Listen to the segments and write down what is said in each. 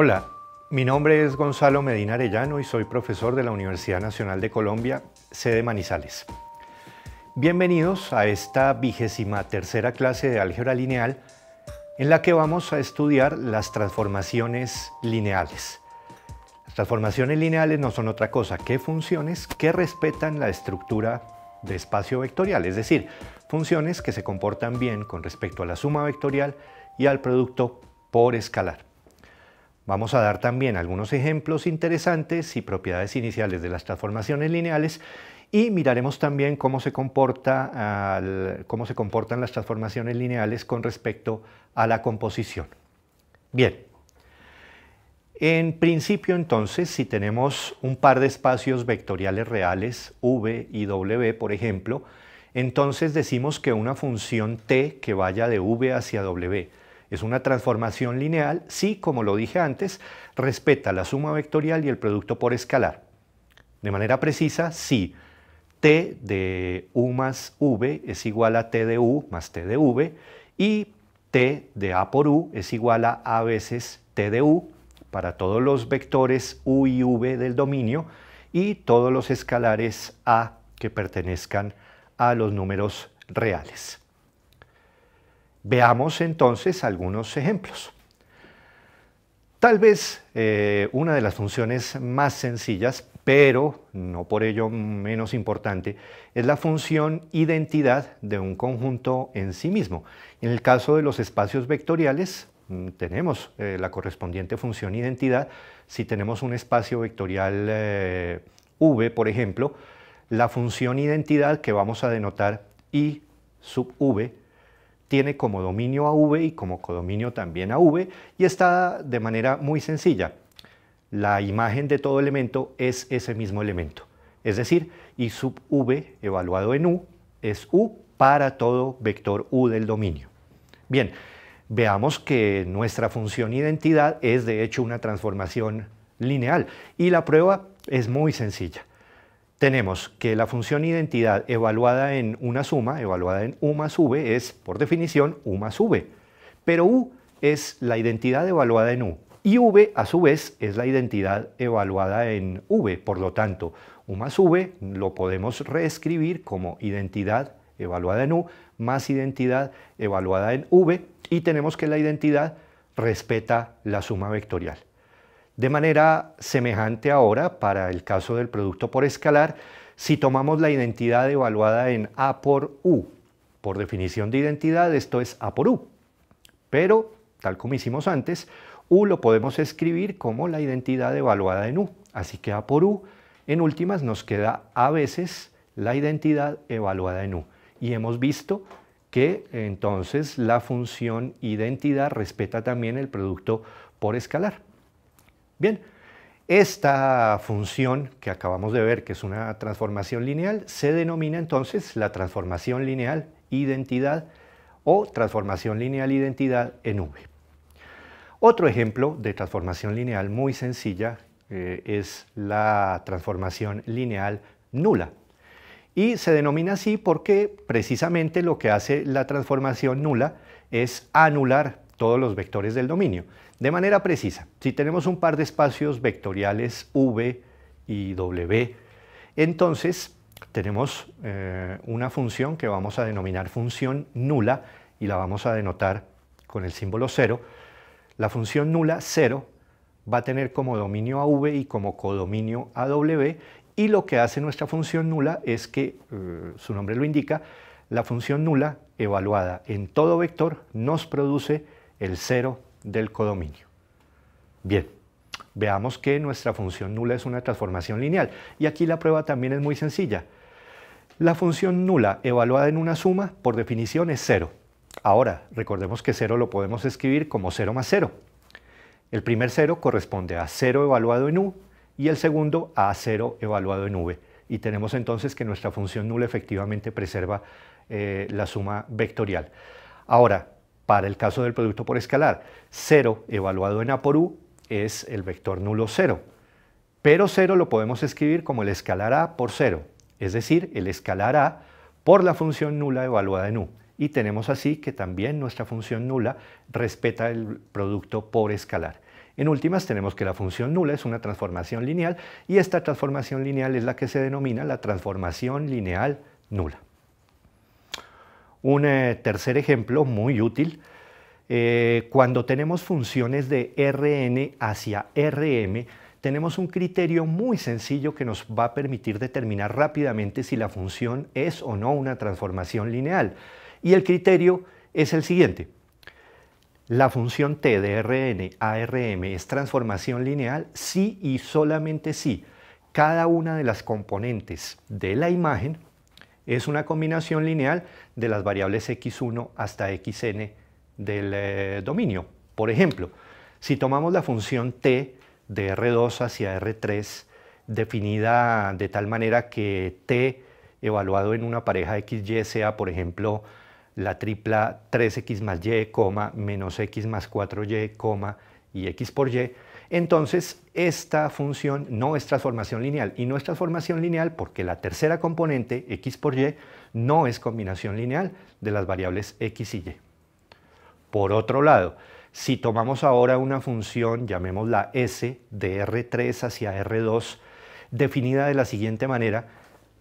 Hola, mi nombre es Gonzalo Medina Arellano y soy profesor de la Universidad Nacional de Colombia, sede Manizales. Bienvenidos a esta vigésima tercera clase de álgebra lineal en la que vamos a estudiar las transformaciones lineales. Las transformaciones lineales no son otra cosa que funciones que respetan la estructura de espacio vectorial, es decir, funciones que se comportan bien con respecto a la suma vectorial y al producto por escalar. Vamos a dar también algunos ejemplos interesantes y propiedades iniciales de las transformaciones lineales y miraremos también cómo se, comporta cómo se comportan las transformaciones lineales con respecto a la composición. Bien, en principio entonces, si tenemos un par de espacios vectoriales reales, v y w por ejemplo, entonces decimos que una función t que vaya de v hacia w es una transformación lineal si, como lo dije antes, respeta la suma vectorial y el producto por escalar. De manera precisa, si t de u más v es igual a t de u más t de v y t de a por u es igual a a veces t de u para todos los vectores u y v del dominio y todos los escalares a que pertenezcan a los números reales. Veamos entonces algunos ejemplos. Tal vez eh, una de las funciones más sencillas, pero no por ello menos importante, es la función identidad de un conjunto en sí mismo. En el caso de los espacios vectoriales, mm, tenemos eh, la correspondiente función identidad. Si tenemos un espacio vectorial eh, v, por ejemplo, la función identidad que vamos a denotar i sub v tiene como dominio a v y como codominio también a v y está de manera muy sencilla. La imagen de todo elemento es ese mismo elemento. Es decir, I sub V evaluado en U es U para todo vector U del dominio. Bien, veamos que nuestra función identidad es de hecho una transformación lineal y la prueba es muy sencilla tenemos que la función identidad evaluada en una suma, evaluada en U más V, es, por definición, U más V. Pero U es la identidad evaluada en U. Y V, a su vez, es la identidad evaluada en V. Por lo tanto, U más V lo podemos reescribir como identidad evaluada en U más identidad evaluada en V. Y tenemos que la identidad respeta la suma vectorial. De manera semejante ahora, para el caso del producto por escalar, si tomamos la identidad evaluada en A por U, por definición de identidad esto es A por U, pero, tal como hicimos antes, U lo podemos escribir como la identidad evaluada en U, así que A por U, en últimas nos queda a veces la identidad evaluada en U. Y hemos visto que entonces la función identidad respeta también el producto por escalar. Bien, esta función que acabamos de ver, que es una transformación lineal, se denomina entonces la transformación lineal identidad o transformación lineal identidad en V. Otro ejemplo de transformación lineal muy sencilla eh, es la transformación lineal nula. Y se denomina así porque precisamente lo que hace la transformación nula es anular todos los vectores del dominio. De manera precisa, si tenemos un par de espacios vectoriales v y w, entonces tenemos eh, una función que vamos a denominar función nula y la vamos a denotar con el símbolo cero. La función nula 0 va a tener como dominio a v y como codominio a w y lo que hace nuestra función nula es que, eh, su nombre lo indica, la función nula evaluada en todo vector nos produce el cero del codominio. Bien, veamos que nuestra función nula es una transformación lineal. Y aquí la prueba también es muy sencilla. La función nula evaluada en una suma, por definición, es cero. Ahora, recordemos que cero lo podemos escribir como cero más cero El primer cero corresponde a cero evaluado en u y el segundo a cero evaluado en v. Y tenemos entonces que nuestra función nula efectivamente preserva eh, la suma vectorial. Ahora, para el caso del producto por escalar, 0 evaluado en A por U es el vector nulo 0. Pero 0 lo podemos escribir como el escalar A por 0, es decir, el escalar A por la función nula evaluada en U. Y tenemos así que también nuestra función nula respeta el producto por escalar. En últimas tenemos que la función nula es una transformación lineal y esta transformación lineal es la que se denomina la transformación lineal nula. Un eh, tercer ejemplo muy útil, eh, cuando tenemos funciones de Rn hacia Rm, tenemos un criterio muy sencillo que nos va a permitir determinar rápidamente si la función es o no una transformación lineal. Y el criterio es el siguiente. La función t de Rn a Rm es transformación lineal si y solamente si cada una de las componentes de la imagen es una combinación lineal de las variables x1 hasta xn del eh, dominio. Por ejemplo, si tomamos la función t de r2 hacia r3, definida de tal manera que t evaluado en una pareja xy sea, por ejemplo, la tripla 3x más y, menos x más 4y, y x por y, entonces, esta función no es transformación lineal. Y no es transformación lineal porque la tercera componente, x por y, no es combinación lineal de las variables x y y. Por otro lado, si tomamos ahora una función, llamémosla s, de R3 hacia R2, definida de la siguiente manera,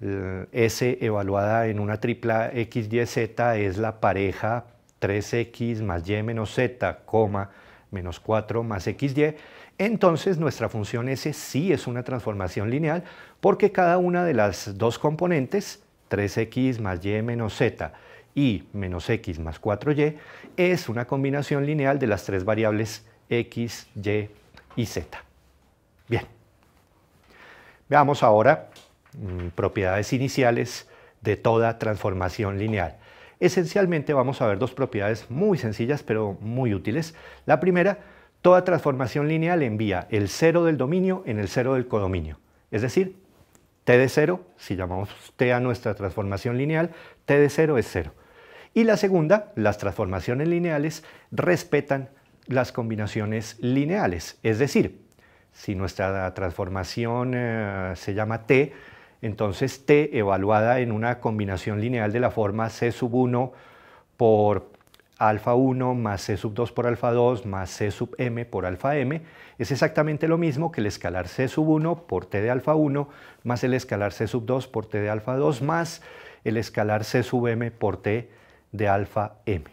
eh, S evaluada en una tripla X, Y, Z es la pareja 3X más Y menos Z, coma, menos 4 más xy, entonces nuestra función S sí es una transformación lineal porque cada una de las dos componentes, 3x más y menos z y menos x más 4y, es una combinación lineal de las tres variables x, y y z. Bien, veamos ahora mm, propiedades iniciales de toda transformación lineal. Esencialmente vamos a ver dos propiedades muy sencillas pero muy útiles. La primera, toda transformación lineal envía el cero del dominio en el cero del codominio. Es decir, t de cero, si llamamos t a nuestra transformación lineal, t de cero es cero. Y la segunda, las transformaciones lineales respetan las combinaciones lineales. Es decir, si nuestra transformación eh, se llama t, entonces T evaluada en una combinación lineal de la forma C sub 1 por alfa 1 más C sub 2 por alfa 2 más C sub m por alfa m es exactamente lo mismo que el escalar C sub 1 por T de alfa 1 más el escalar C sub 2 por T de alfa 2 más el escalar C sub m por T de alfa m.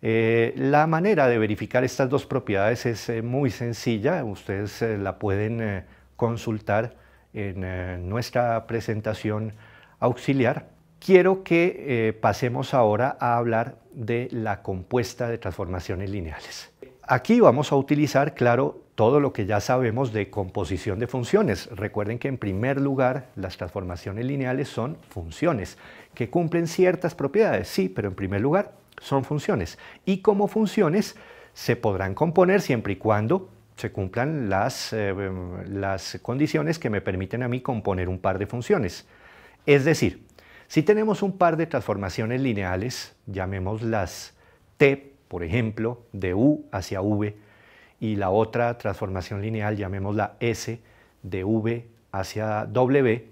Eh, la manera de verificar estas dos propiedades es eh, muy sencilla, ustedes eh, la pueden consultar en eh, nuestra presentación auxiliar, quiero que eh, pasemos ahora a hablar de la compuesta de transformaciones lineales. Aquí vamos a utilizar, claro, todo lo que ya sabemos de composición de funciones. Recuerden que en primer lugar las transformaciones lineales son funciones que cumplen ciertas propiedades, sí, pero en primer lugar son funciones. Y como funciones se podrán componer siempre y cuando se cumplan las, eh, las condiciones que me permiten a mí componer un par de funciones. Es decir, si tenemos un par de transformaciones lineales, llamémoslas t, por ejemplo, de u hacia v, y la otra transformación lineal, llamémosla s, de v hacia w,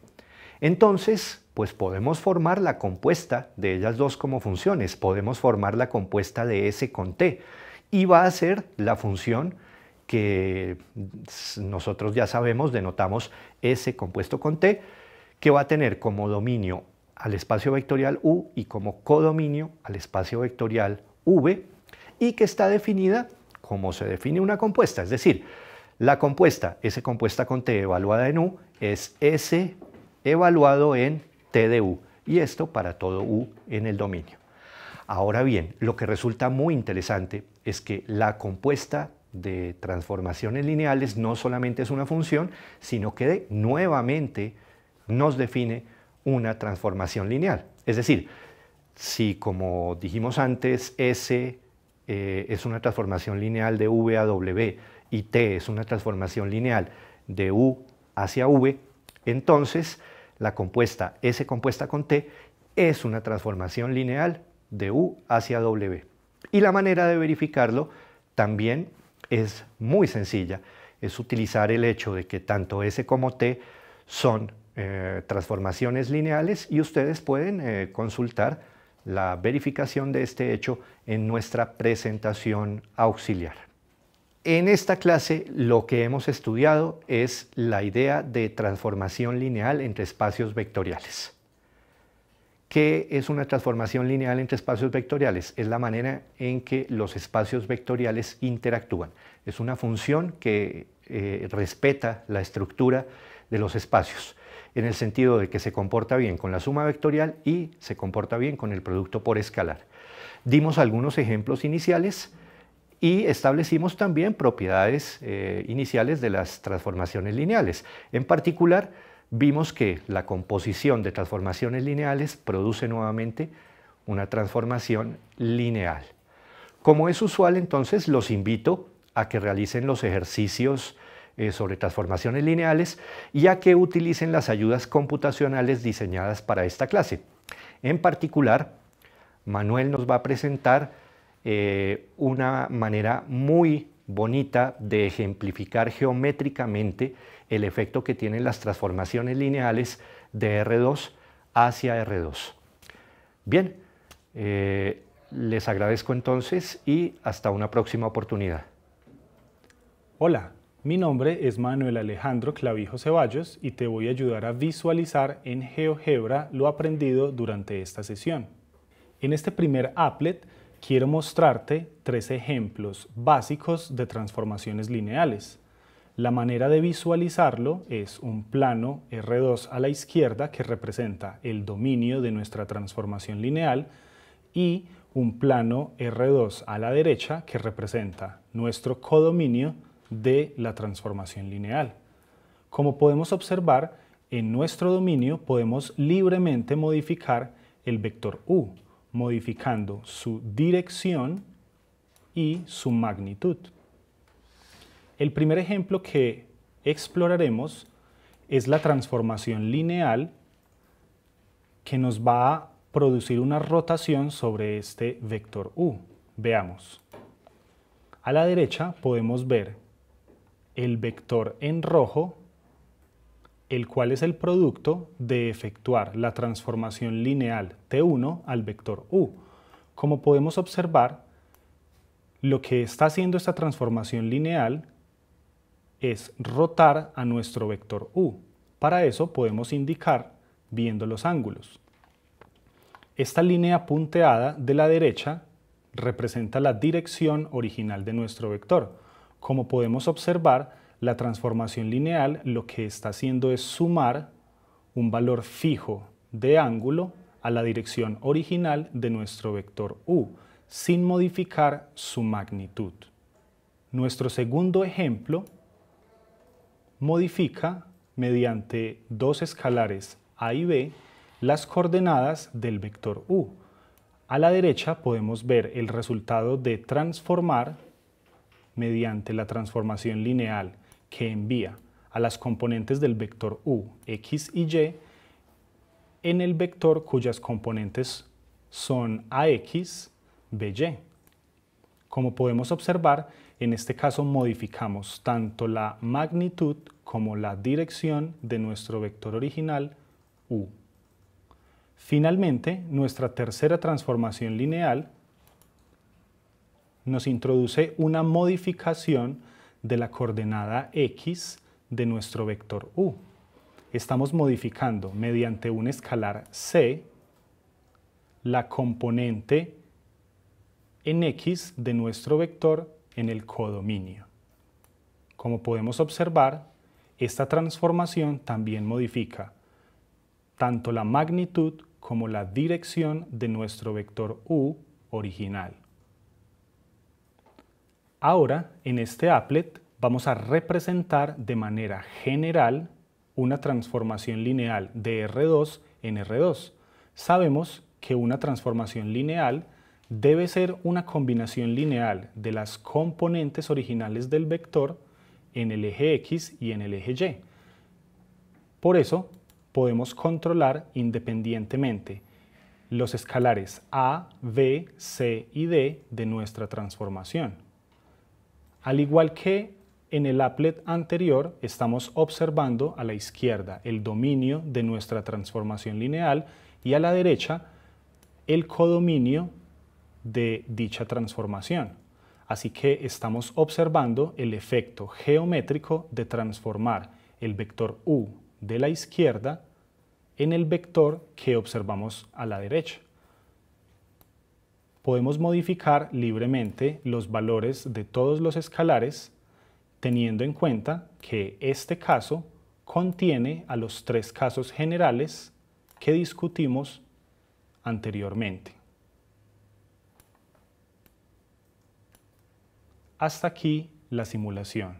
entonces, pues podemos formar la compuesta de ellas dos como funciones, podemos formar la compuesta de s con t, y va a ser la función que nosotros ya sabemos, denotamos S compuesto con T, que va a tener como dominio al espacio vectorial U y como codominio al espacio vectorial V, y que está definida como se define una compuesta, es decir, la compuesta S compuesta con T evaluada en U es S evaluado en T de U, y esto para todo U en el dominio. Ahora bien, lo que resulta muy interesante es que la compuesta de transformaciones lineales no solamente es una función, sino que nuevamente nos define una transformación lineal. Es decir, si como dijimos antes, S eh, es una transformación lineal de V a W y T es una transformación lineal de U hacia V, entonces la compuesta S compuesta con T es una transformación lineal de U hacia W. Y la manera de verificarlo también es muy sencilla, es utilizar el hecho de que tanto S como T son eh, transformaciones lineales y ustedes pueden eh, consultar la verificación de este hecho en nuestra presentación auxiliar. En esta clase lo que hemos estudiado es la idea de transformación lineal entre espacios vectoriales. ¿Qué es una transformación lineal entre espacios vectoriales? Es la manera en que los espacios vectoriales interactúan. Es una función que eh, respeta la estructura de los espacios, en el sentido de que se comporta bien con la suma vectorial y se comporta bien con el producto por escalar. Dimos algunos ejemplos iniciales y establecimos también propiedades eh, iniciales de las transformaciones lineales. En particular, vimos que la composición de transformaciones lineales produce nuevamente una transformación lineal. Como es usual, entonces, los invito a que realicen los ejercicios eh, sobre transformaciones lineales y a que utilicen las ayudas computacionales diseñadas para esta clase. En particular, Manuel nos va a presentar eh, una manera muy bonita de ejemplificar geométricamente el efecto que tienen las transformaciones lineales de R2 hacia R2. Bien, eh, les agradezco entonces y hasta una próxima oportunidad. Hola, mi nombre es Manuel Alejandro Clavijo Ceballos y te voy a ayudar a visualizar en GeoGebra lo aprendido durante esta sesión. En este primer applet quiero mostrarte tres ejemplos básicos de transformaciones lineales. La manera de visualizarlo es un plano R2 a la izquierda que representa el dominio de nuestra transformación lineal y un plano R2 a la derecha que representa nuestro codominio de la transformación lineal. Como podemos observar, en nuestro dominio podemos libremente modificar el vector u, modificando su dirección y su magnitud. El primer ejemplo que exploraremos es la transformación lineal que nos va a producir una rotación sobre este vector u. Veamos. A la derecha podemos ver el vector en rojo, el cual es el producto de efectuar la transformación lineal T1 al vector U. Como podemos observar, lo que está haciendo esta transformación lineal es rotar a nuestro vector u. Para eso podemos indicar viendo los ángulos. Esta línea punteada de la derecha representa la dirección original de nuestro vector. Como podemos observar, la transformación lineal lo que está haciendo es sumar un valor fijo de ángulo a la dirección original de nuestro vector u, sin modificar su magnitud. Nuestro segundo ejemplo modifica mediante dos escalares A y B las coordenadas del vector U. A la derecha podemos ver el resultado de transformar mediante la transformación lineal que envía a las componentes del vector U, X y Y, en el vector cuyas componentes son AX, BY. Como podemos observar, en este caso modificamos tanto la magnitud como la dirección de nuestro vector original u. Finalmente, nuestra tercera transformación lineal nos introduce una modificación de la coordenada x de nuestro vector u. Estamos modificando mediante un escalar c la componente en x de nuestro vector en el codominio. Como podemos observar, esta transformación también modifica tanto la magnitud como la dirección de nuestro vector u original. Ahora, en este applet, vamos a representar de manera general una transformación lineal de R2 en R2. Sabemos que una transformación lineal debe ser una combinación lineal de las componentes originales del vector en el eje X y en el eje Y. Por eso podemos controlar independientemente los escalares A, B, C y D de nuestra transformación. Al igual que en el applet anterior, estamos observando a la izquierda el dominio de nuestra transformación lineal y a la derecha el codominio de dicha transformación. Así que estamos observando el efecto geométrico de transformar el vector u de la izquierda en el vector que observamos a la derecha. Podemos modificar libremente los valores de todos los escalares teniendo en cuenta que este caso contiene a los tres casos generales que discutimos anteriormente. Hasta aquí la simulación.